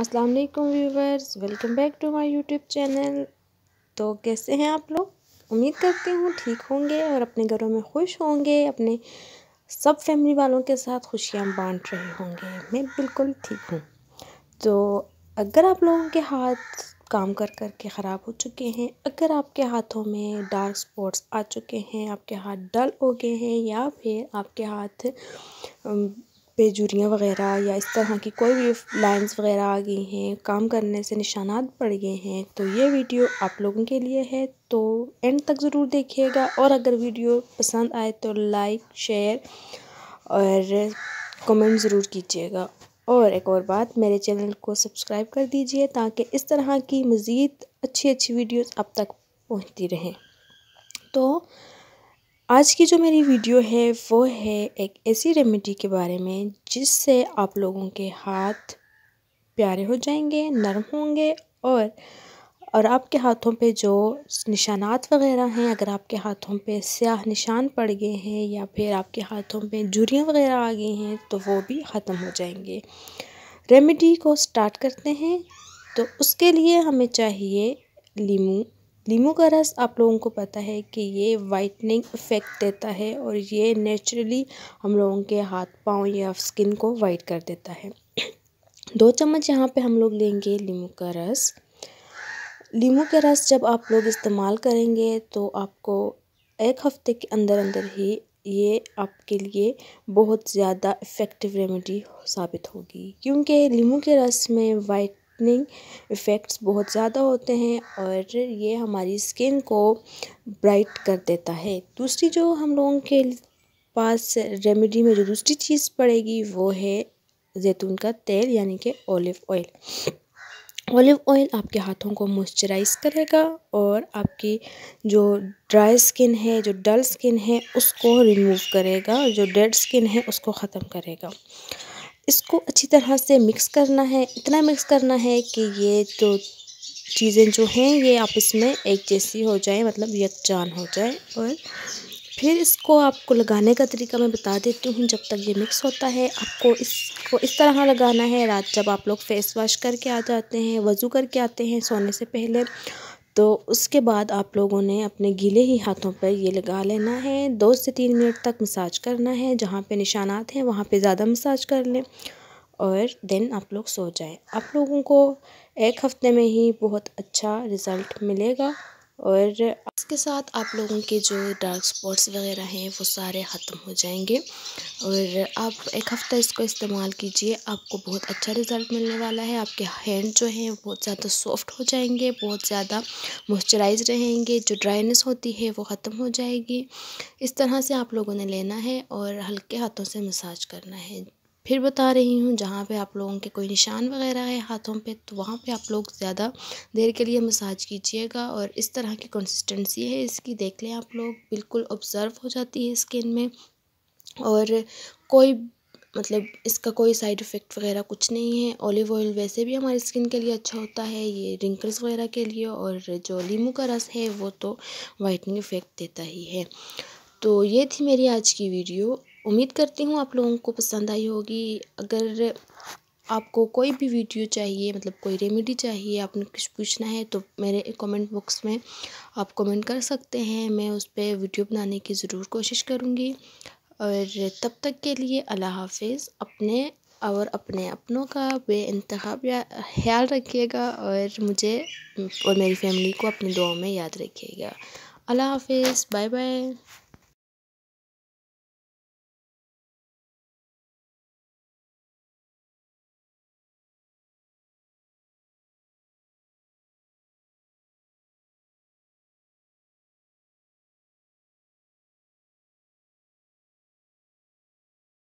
अस्सलाम वालेकुम viewers welcome back to my YouTube channel तो कैसे हैं आप लोग उम्मीद करती हूँ ठीक होंगे और अपने घरों में खुश होंगे अपने सब फैमिली वालों के साथ खुशियाँ बांट रहे होंगे मैं बिल्कुल ठीक हूँ तो अगर आप लोगों के हाथ काम कर कर के ख़राब हो चुके हैं अगर आपके हाथों में डार्क स्पॉट्स आ चुके हैं आपके हाथ डल हो गए हैं या फिर आपके हाथ पे वगैरह या इस तरह की कोई भी लाइंस वगैरह आ गई हैं काम करने से निशानात पड़ गए हैं तो ये वीडियो आप लोगों के लिए है तो एंड तक ज़रूर देखिएगा और अगर वीडियो पसंद आए तो लाइक शेयर और कमेंट ज़रूर कीजिएगा और एक और बात मेरे चैनल को सब्सक्राइब कर दीजिए ताकि इस तरह की मज़ीद अच्छी अच्छी वीडियोज़ आप तक पहुँचती रहें तो आज की जो मेरी वीडियो है वो है एक ऐसी रेमेडी के बारे में जिससे आप लोगों के हाथ प्यारे हो जाएंगे नरम होंगे और और आपके हाथों पे जो निशानात वगैरह हैं अगर आपके हाथों पे स्याह निशान पड़ गए हैं या फिर आपके हाथों पे जुरियाँ वगैरह आ गई हैं तो वो भी ख़त्म हो जाएंगे रेमेडी को स्टार्ट करते हैं तो उसके लिए हमें चाहिए लीमू नींबू का रस आप लोगों को पता है कि ये वाइटनिंग इफ़ेक्ट देता है और ये नेचुरली हम लोगों के हाथ पाँव या स्किन को वाइट कर देता है दो चम्मच यहाँ पे हम लोग लेंगे नींबू का रस नींबू का रस जब आप लोग इस्तेमाल करेंगे तो आपको एक हफ्ते के अंदर अंदर ही ये आपके लिए बहुत ज़्यादा इफ़ेक्टिव रेमेडी साबित होगी क्योंकि नींबू के रस में वाइट ब्राइटनिंग इफ़ेक्ट्स बहुत ज़्यादा होते हैं और ये हमारी स्किन को ब्राइट कर देता है दूसरी जो हम लोगों के पास रेमेडी में जो दूसरी चीज़ पड़ेगी वो है जैतून का तेल यानी कि ओलिव ऑयल ओलिव ऑयल आपके हाथों को मॉइस्चराइज करेगा और आपकी जो ड्राई स्किन है जो डल स्किन है उसको रिमूव करेगा जो डेड स्किन है उसको ख़त्म करेगा इसको अच्छी तरह से मिक्स करना है इतना मिक्स करना है कि ये जो चीज़ें जो हैं ये आपस में एक जैसी हो जाए मतलब यकजान हो जाए और फिर इसको आपको लगाने का तरीका मैं बता देती हूँ जब तक ये मिक्स होता है आपको इसको इस तरह लगाना है रात जब आप लोग फेस वॉश करके आ जाते हैं वज़ू करके आते हैं सोने से पहले तो उसके बाद आप लोगों ने अपने गीले ही हाथों पर ये लगा लेना है दो से तीन मिनट तक मसाज करना है जहाँ पे निशानात हैं वहाँ पे ज़्यादा मसाज कर लें और देन आप लोग सो जाएं आप लोगों को एक हफ़्ते में ही बहुत अच्छा रिज़ल्ट मिलेगा और इसके साथ आप लोगों के जो डार्क स्पॉट्स वगैरह हैं वो सारे ख़त्म हो जाएंगे और आप एक हफ़्ता इसको इस्तेमाल कीजिए आपको बहुत अच्छा रिज़ल्ट मिलने वाला है आपके हैंड जो हैं बहुत ज़्यादा सॉफ्ट हो जाएंगे बहुत ज़्यादा मॉइस्चराइज रहेंगे जो ड्राइनेस होती है वो ख़त्म हो जाएगी इस तरह से आप लोगों ने लेना है और हल्के हाथों से मसाज करना है फिर बता रही हूँ जहाँ पे आप लोगों के कोई निशान वगैरह है हाथों पे तो वहाँ पे आप लोग ज़्यादा देर के लिए मसाज कीजिएगा और इस तरह की कंसिस्टेंसी है इसकी देख लें आप लोग बिल्कुल ऑब्ज़र्व हो जाती है स्किन में और कोई मतलब इसका कोई साइड इफ़ेक्ट वगैरह कुछ नहीं है ऑलिव ऑयल वैसे भी हमारी स्किन के लिए अच्छा होता है ये रिंकल्स वगैरह के लिए और जो लीमू का रस है वो तो वाइटनिंग इफ़ेक्ट देता ही है तो ये थी मेरी आज की वीडियो उम्मीद करती हूँ आप लोगों को पसंद आई होगी अगर आपको कोई भी वीडियो चाहिए मतलब कोई रेमेडी चाहिए आपने कुछ पूछना है तो मेरे कमेंट बॉक्स में आप कमेंट कर सकते हैं मैं उस पर वीडियो बनाने की ज़रूर कोशिश करूँगी और तब तक के लिए अल्लाह हाफिज़ अपने और अपने अपनों का बे इंतहा ख्याल रखिएगा और मुझे और मेरी फैमिली को अपनी दुआओं में याद रखिएगा अल्लाह हाफिज़ बाय बाय